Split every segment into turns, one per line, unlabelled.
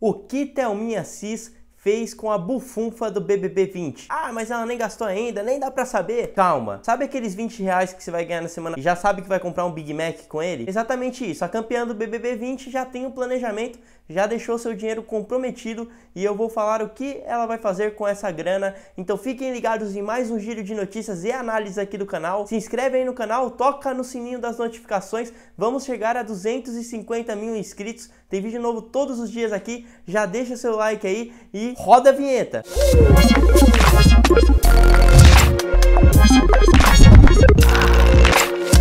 O que Thelminha Cis fez com a bufunfa do BBB 20? Ah, mas ela nem gastou ainda, nem dá pra saber. Calma, sabe aqueles 20 reais que você vai ganhar na semana e já sabe que vai comprar um Big Mac com ele? Exatamente isso, a campeã do BBB 20 já tem o um planejamento, já deixou seu dinheiro comprometido e eu vou falar o que ela vai fazer com essa grana. Então fiquem ligados em mais um giro de notícias e análises aqui do canal. Se inscreve aí no canal, toca no sininho das notificações, vamos chegar a 250 mil inscritos tem vídeo novo todos os dias aqui. Já deixa seu like aí e roda a vinheta.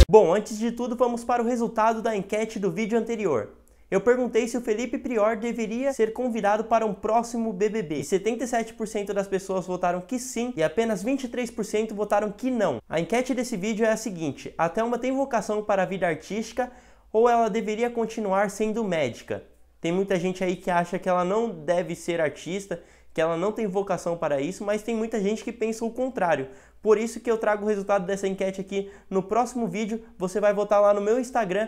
Bom, antes de tudo, vamos para o resultado da enquete do vídeo anterior. Eu perguntei se o Felipe Prior deveria ser convidado para um próximo BBB. E 77% das pessoas votaram que sim e apenas 23% votaram que não. A enquete desse vídeo é a seguinte: até uma tem vocação para a vida artística ou ela deveria continuar sendo médica? Tem muita gente aí que acha que ela não deve ser artista, que ela não tem vocação para isso, mas tem muita gente que pensa o contrário. Por isso que eu trago o resultado dessa enquete aqui no próximo vídeo. Você vai votar lá no meu Instagram,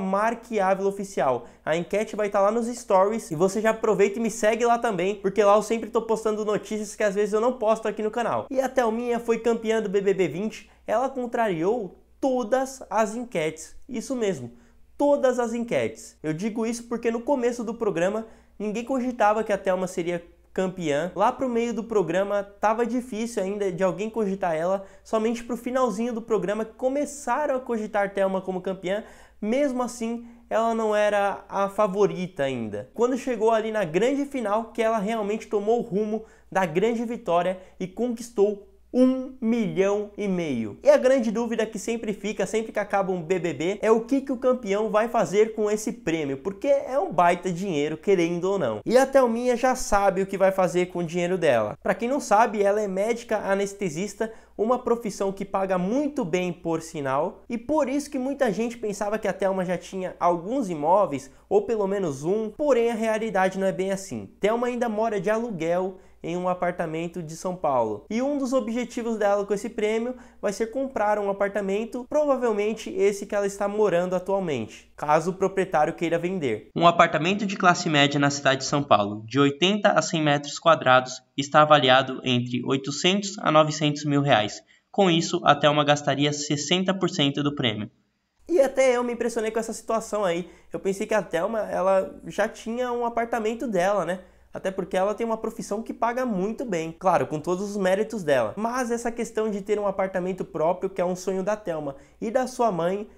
marquiavilaoficial. A enquete vai estar tá lá nos stories e você já aproveita e me segue lá também, porque lá eu sempre estou postando notícias que às vezes eu não posto aqui no canal. E a Thelminha foi campeã do BBB 20, ela contrariou todas as enquetes. Isso mesmo, todas as enquetes. Eu digo isso porque no começo do programa ninguém cogitava que a Thelma seria campeã. Lá pro meio do programa tava difícil ainda de alguém cogitar ela, somente pro finalzinho do programa começaram a cogitar Thelma como campeã. Mesmo assim, ela não era a favorita ainda. Quando chegou ali na grande final, que ela realmente tomou o rumo da grande vitória e conquistou um milhão e meio. E a grande dúvida que sempre fica, sempre que acaba um BBB, é o que, que o campeão vai fazer com esse prêmio, porque é um baita dinheiro, querendo ou não. E a Thelminha já sabe o que vai fazer com o dinheiro dela. Para quem não sabe, ela é médica anestesista, uma profissão que paga muito bem, por sinal, e por isso que muita gente pensava que a Thelma já tinha alguns imóveis, ou pelo menos um, porém a realidade não é bem assim. Thelma ainda mora de aluguel, em um apartamento de São Paulo. E um dos objetivos dela com esse prêmio vai ser comprar um apartamento, provavelmente esse que ela está morando atualmente, caso o proprietário queira vender. Um apartamento de classe média na cidade de São Paulo, de 80 a 100 metros quadrados, está avaliado entre 800 a 900 mil reais. Com isso, a Thelma gastaria 60% do prêmio. E até eu me impressionei com essa situação aí. Eu pensei que a Thelma, ela já tinha um apartamento dela, né? Até porque ela tem uma profissão que paga muito bem, claro, com todos os méritos dela. Mas essa questão de ter um apartamento próprio, que é um sonho da Thelma e da sua mãe,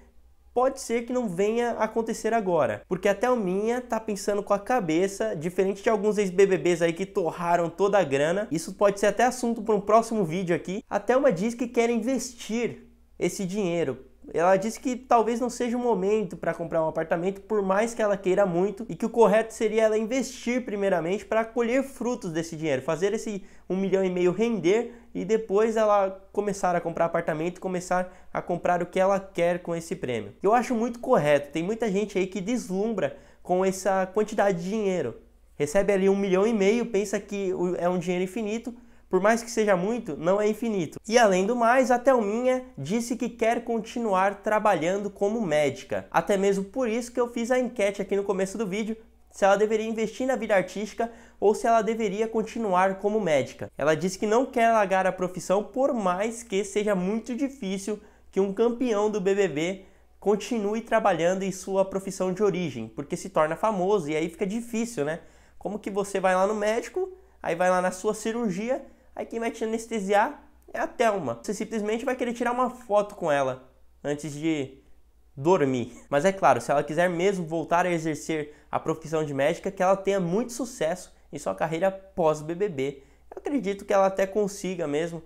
pode ser que não venha acontecer agora. Porque a Thelminha tá pensando com a cabeça, diferente de alguns ex-BBBs aí que torraram toda a grana. Isso pode ser até assunto para um próximo vídeo aqui. A Thelma diz que quer investir esse dinheiro ela disse que talvez não seja o momento para comprar um apartamento, por mais que ela queira muito, e que o correto seria ela investir primeiramente para colher frutos desse dinheiro, fazer esse um milhão e meio render e depois ela começar a comprar apartamento, começar a comprar o que ela quer com esse prêmio. Eu acho muito correto. Tem muita gente aí que deslumbra com essa quantidade de dinheiro. Recebe ali um milhão e meio, pensa que é um dinheiro infinito, por mais que seja muito, não é infinito. E além do mais, a Thelminha disse que quer continuar trabalhando como médica. Até mesmo por isso que eu fiz a enquete aqui no começo do vídeo se ela deveria investir na vida artística ou se ela deveria continuar como médica. Ela disse que não quer largar a profissão por mais que seja muito difícil que um campeão do BBB continue trabalhando em sua profissão de origem, porque se torna famoso e aí fica difícil, né? Como que você vai lá no médico, aí vai lá na sua cirurgia Aí quem vai te anestesiar é a Thelma. Você simplesmente vai querer tirar uma foto com ela antes de dormir. Mas é claro, se ela quiser mesmo voltar a exercer a profissão de médica, que ela tenha muito sucesso em sua carreira pós-BBB. Eu acredito que ela até consiga mesmo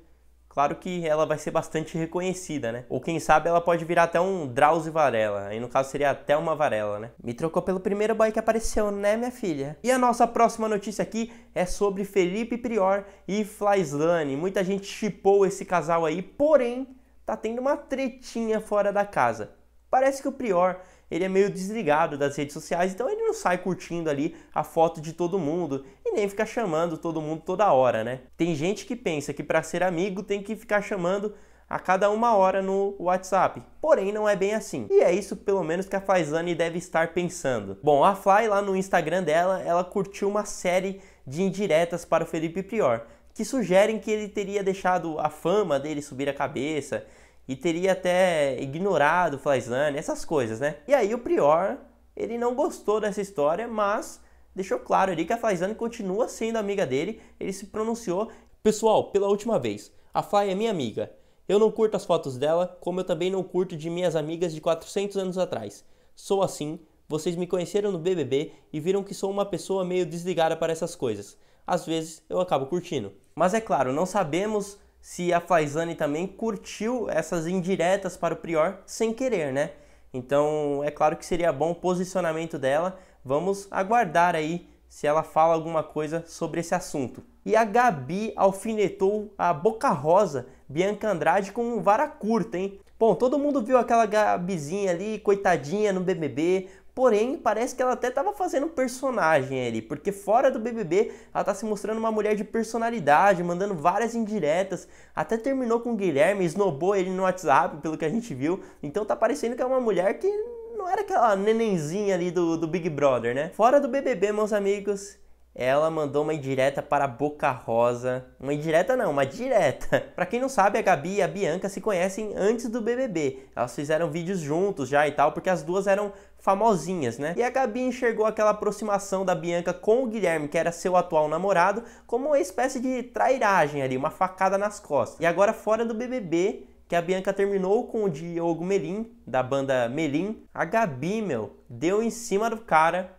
Claro que ela vai ser bastante reconhecida, né? Ou quem sabe ela pode virar até um Drauzio Varela. Aí no caso seria até uma Varela, né? Me trocou pelo primeiro boy que apareceu, né, minha filha? E a nossa próxima notícia aqui é sobre Felipe Prior e Flyslane. Muita gente chipou esse casal aí, porém tá tendo uma tretinha fora da casa. Parece que o Prior ele é meio desligado das redes sociais, então ele não sai curtindo ali a foto de todo mundo e nem fica chamando todo mundo toda hora, né? Tem gente que pensa que para ser amigo tem que ficar chamando a cada uma hora no WhatsApp. Porém, não é bem assim. E é isso, pelo menos, que a Faisane deve estar pensando. Bom, a Fly lá no Instagram dela, ela curtiu uma série de indiretas para o Felipe Prior, que sugerem que ele teria deixado a fama dele subir a cabeça, e teria até ignorado Flaislan, essas coisas, né? E aí o Prior, ele não gostou dessa história, mas deixou claro ali que a Flaislan continua sendo amiga dele, ele se pronunciou. Pessoal, pela última vez, a Fly é minha amiga. Eu não curto as fotos dela, como eu também não curto de minhas amigas de 400 anos atrás. Sou assim, vocês me conheceram no BBB e viram que sou uma pessoa meio desligada para essas coisas. Às vezes eu acabo curtindo. Mas é claro, não sabemos se a Faisane também curtiu essas indiretas para o Prior sem querer, né? Então é claro que seria bom o posicionamento dela. Vamos aguardar aí se ela fala alguma coisa sobre esse assunto. E a Gabi alfinetou a Boca Rosa, Bianca Andrade, com vara curta, hein? Bom, todo mundo viu aquela Gabizinha ali, coitadinha no BBB, Porém, parece que ela até estava fazendo personagem ali, porque fora do BBB ela tá se mostrando uma mulher de personalidade, mandando várias indiretas, até terminou com o Guilherme, esnobou ele no WhatsApp, pelo que a gente viu. Então tá parecendo que é uma mulher que não era aquela nenenzinha ali do, do Big Brother, né? Fora do BBB, meus amigos, ela mandou uma indireta para a Boca Rosa. Uma indireta não, uma direta. para quem não sabe, a Gabi e a Bianca se conhecem antes do BBB. Elas fizeram vídeos juntos já e tal, porque as duas eram famosinhas, né? E a Gabi enxergou aquela aproximação da Bianca com o Guilherme, que era seu atual namorado, como uma espécie de trairagem ali, uma facada nas costas. E agora fora do BBB, que a Bianca terminou com o Diogo Melim, da banda Melim, a Gabi, meu, deu em cima do cara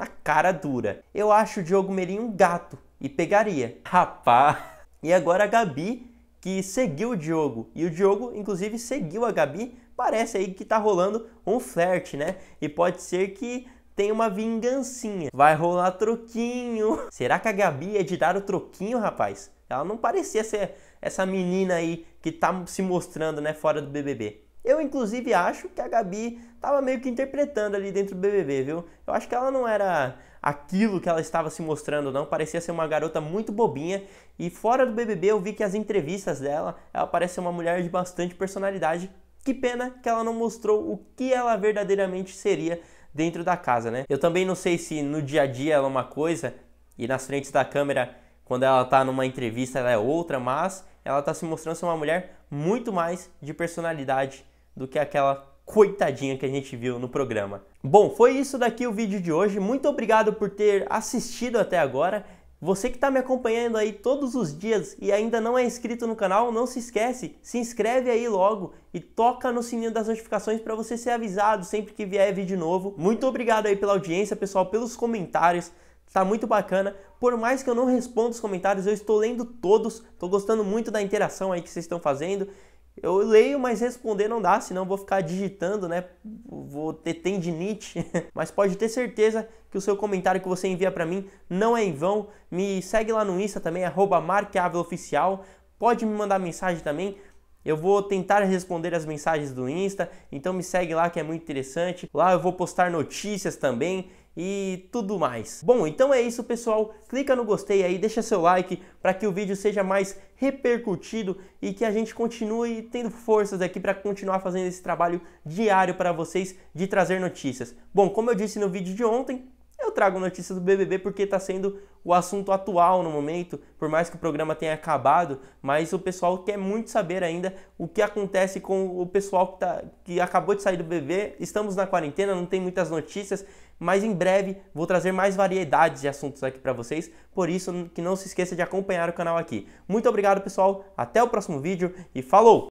na cara dura. Eu acho o Diogo Merim um gato e pegaria. Rapaz! E agora a Gabi, que seguiu o Diogo. E o Diogo, inclusive, seguiu a Gabi. Parece aí que tá rolando um flerte, né? E pode ser que tem uma vingancinha. Vai rolar troquinho. Será que a Gabi é de dar o troquinho, rapaz? Ela não parecia ser essa menina aí que tá se mostrando, né, fora do BBB. Eu, inclusive, acho que a Gabi estava meio que interpretando ali dentro do BBB, viu? Eu acho que ela não era aquilo que ela estava se mostrando, não. Parecia ser uma garota muito bobinha. E fora do BBB, eu vi que as entrevistas dela, ela parece ser uma mulher de bastante personalidade. Que pena que ela não mostrou o que ela verdadeiramente seria dentro da casa, né? Eu também não sei se no dia a dia ela é uma coisa e nas frentes da câmera, quando ela está numa entrevista, ela é outra, mas ela está se mostrando ser uma mulher muito mais de personalidade do que aquela coitadinha que a gente viu no programa. Bom, foi isso daqui o vídeo de hoje. Muito obrigado por ter assistido até agora. Você que está me acompanhando aí todos os dias e ainda não é inscrito no canal, não se esquece, se inscreve aí logo e toca no sininho das notificações para você ser avisado sempre que vier vídeo novo. Muito obrigado aí pela audiência, pessoal, pelos comentários. Tá muito bacana. Por mais que eu não responda os comentários, eu estou lendo todos. Estou gostando muito da interação aí que vocês estão fazendo. Eu leio, mas responder não dá, senão vou ficar digitando, né? Vou ter tendinite. mas pode ter certeza que o seu comentário que você envia para mim não é em vão. Me segue lá no Insta também, marqueaveloficial. Pode me mandar mensagem também. Eu vou tentar responder as mensagens do Insta, então me segue lá que é muito interessante. Lá eu vou postar notícias também, e tudo mais. Bom, então é isso, pessoal. Clica no gostei aí, deixa seu like para que o vídeo seja mais repercutido e que a gente continue tendo forças aqui para continuar fazendo esse trabalho diário para vocês de trazer notícias. Bom, como eu disse no vídeo de ontem, eu trago notícias do BBB porque está sendo o assunto atual no momento, por mais que o programa tenha acabado, mas o pessoal quer muito saber ainda o que acontece com o pessoal que, tá, que acabou de sair do BBB. Estamos na quarentena, não tem muitas notícias, mas em breve vou trazer mais variedades de assuntos aqui para vocês, por isso que não se esqueça de acompanhar o canal aqui. Muito obrigado, pessoal, até o próximo vídeo e falou!